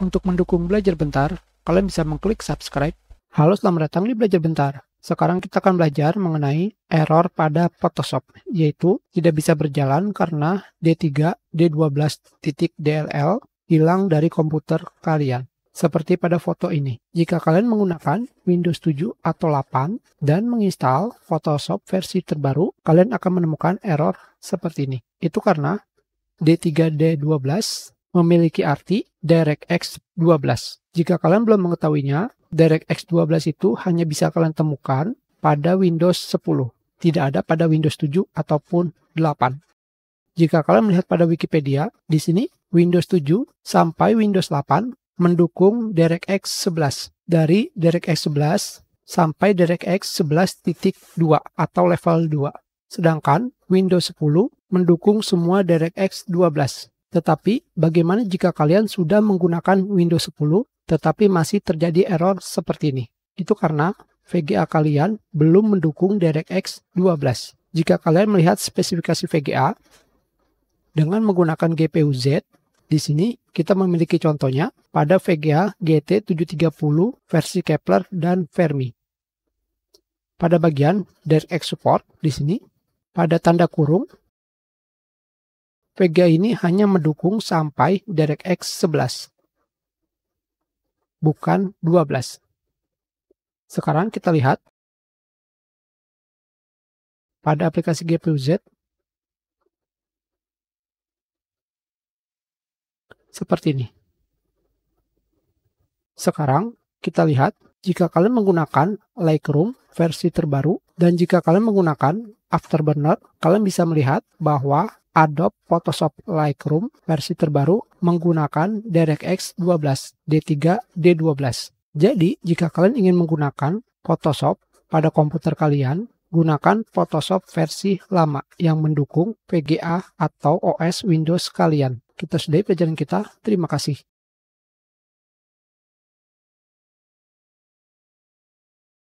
Untuk mendukung belajar bentar, kalian bisa mengklik subscribe. Halo, selamat datang di Belajar Bentar. Sekarang kita akan belajar mengenai error pada Photoshop, yaitu tidak bisa berjalan karena D3 D12.dll hilang dari komputer kalian. Seperti pada foto ini, jika kalian menggunakan Windows 7 atau 8 dan menginstal Photoshop versi terbaru, kalian akan menemukan error seperti ini. Itu karena D3D12 memiliki arti DirectX 12. Jika kalian belum mengetahuinya, DirectX 12 itu hanya bisa kalian temukan pada Windows 10, tidak ada pada Windows 7 ataupun 8. Jika kalian melihat pada Wikipedia, di sini Windows 7 sampai Windows 8 mendukung DirectX 11. Dari DirectX 11 sampai DirectX 11.2 atau level 2. Sedangkan Windows 10 mendukung semua DirectX 12 tetapi, bagaimana jika kalian sudah menggunakan Windows 10 tetapi masih terjadi error seperti ini? Itu karena VGA kalian belum mendukung DirectX 12. Jika kalian melihat spesifikasi VGA dengan menggunakan GPU Z, di sini kita memiliki contohnya pada VGA GT730 versi Kepler dan Fermi. Pada bagian DirectX support di sini pada tanda kurung Vega ini hanya mendukung sampai DirectX 11. Bukan 12. Sekarang kita lihat pada aplikasi GPU-Z seperti ini. Sekarang kita lihat jika kalian menggunakan Lightroom versi terbaru dan jika kalian menggunakan Afterburner, kalian bisa melihat bahwa Adobe Photoshop Lightroom versi terbaru menggunakan DirectX 12 D3 D12. Jadi, jika kalian ingin menggunakan Photoshop pada komputer kalian, gunakan Photoshop versi lama yang mendukung VGA atau OS Windows kalian. Kita sudahi pelajaran kita. Terima kasih.